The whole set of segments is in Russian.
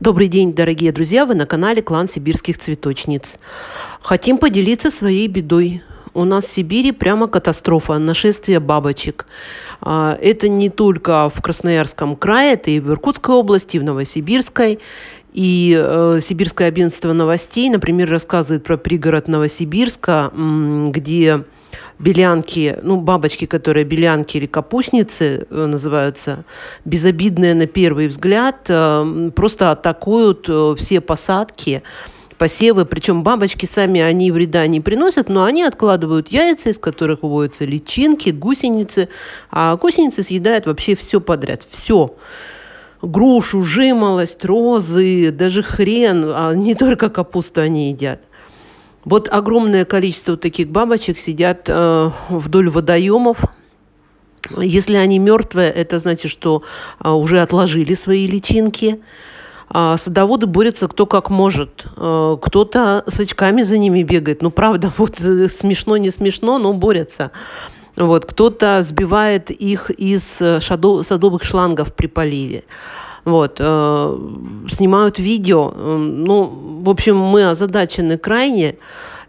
Добрый день, дорогие друзья! Вы на канале Клан Сибирских Цветочниц. Хотим поделиться своей бедой. У нас в Сибири прямо катастрофа, нашествие бабочек. А, это не только в Красноярском крае, это и в Иркутской области, и в Новосибирской. И э, Сибирское агентство новостей, например, рассказывает про пригород Новосибирска, где белянки, ну, бабочки, которые белянки или капустницы э, называются, безобидные на первый взгляд, э, просто атакуют э, все посадки, посевы. Причем бабочки сами, они вреда не приносят, но они откладывают яйца, из которых выводятся личинки, гусеницы. А гусеницы съедают вообще все подряд. Все грушу, жимолость, розы, даже хрен, а не только капусту они едят. Вот огромное количество таких бабочек сидят э, вдоль водоемов. Если они мертвые, это значит, что э, уже отложили свои личинки. А садоводы борются кто как может. Э, кто-то с очками за ними бегает. Ну, правда, вот э, смешно, не смешно, но борются. Вот, кто-то сбивает их из э, шадо- садовых шлангов при поливе. Вот, э, снимают видео. Ну, в общем, мы озадачены крайне.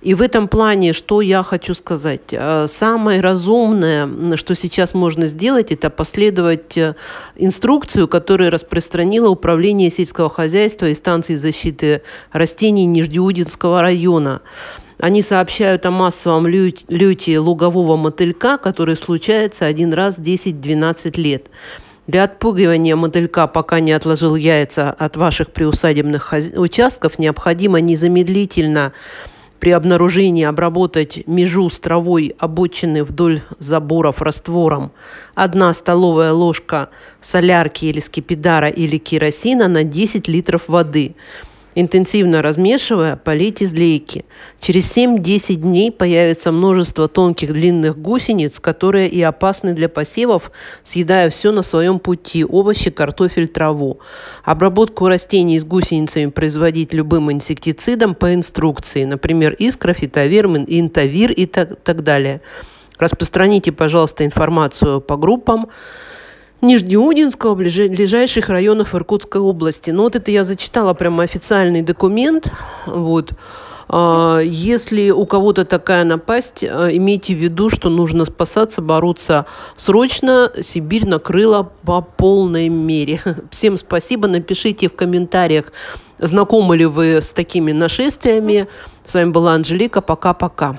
И в этом плане, что я хочу сказать, э, самое разумное, что сейчас можно сделать, это последовать э, инструкцию, которую распространило Управление сельского хозяйства и станции защиты растений Нижнеудинского района. Они сообщают о массовом лю люте лугового мотылька, который случается один раз в 10-12 лет. Для отпугивания моделька, пока не отложил яйца от ваших приусадебных участков, необходимо незамедлительно при обнаружении обработать межу с травой обочины вдоль заборов раствором. Одна столовая ложка солярки или скипидара или керосина на 10 литров воды – Интенсивно размешивая, полить излейки. Через 7-10 дней появится множество тонких длинных гусениц, которые и опасны для посевов, съедая все на своем пути – овощи, картофель, траву. Обработку растений с гусеницами производить любым инсектицидом по инструкции, например, искра, фитовермин, Интавир и так, так далее. Распространите, пожалуйста, информацию по группам. Нижнеудинского, ближайших районов Иркутской области. Ну вот это я зачитала прямо официальный документ. Вот. А, если у кого-то такая напасть, а, имейте в виду, что нужно спасаться, бороться срочно. Сибирь накрыла по полной мере. Всем спасибо. Напишите в комментариях, знакомы ли вы с такими нашествиями. С вами была Анжелика. Пока-пока.